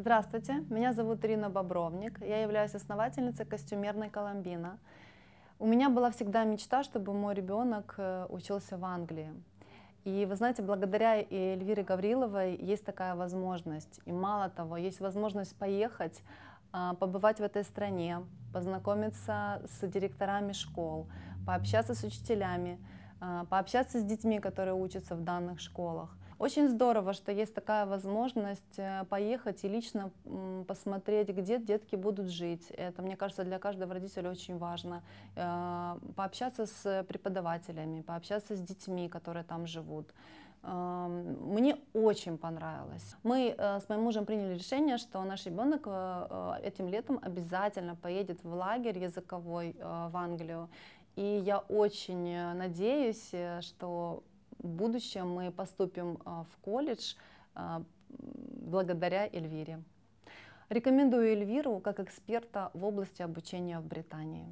Здравствуйте, меня зовут Рина Бобровник, я являюсь основательницей костюмерной Коломбина. У меня была всегда мечта, чтобы мой ребенок э, учился в Англии. И вы знаете, благодаря Эльвире Гавриловой есть такая возможность. И мало того, есть возможность поехать, а, побывать в этой стране, познакомиться с директорами школ, пообщаться с учителями, а, пообщаться с детьми, которые учатся в данных школах. Очень здорово, что есть такая возможность э, поехать и лично посмотреть, где детки будут жить. Это, мне кажется, для каждого родителя очень важно. Э, пообщаться с преподавателями, пообщаться с детьми, которые там живут. Эм, мне очень понравилось. Мы э, с моим мужем приняли решение, что наш ребенок этим летом обязательно поедет в лагерь языковой в Англию. И я очень э, надеюсь, э, что в будущем мы поступим э, в колледж благодаря Эльвире. Рекомендую Эльвиру как эксперта в области обучения в Британии.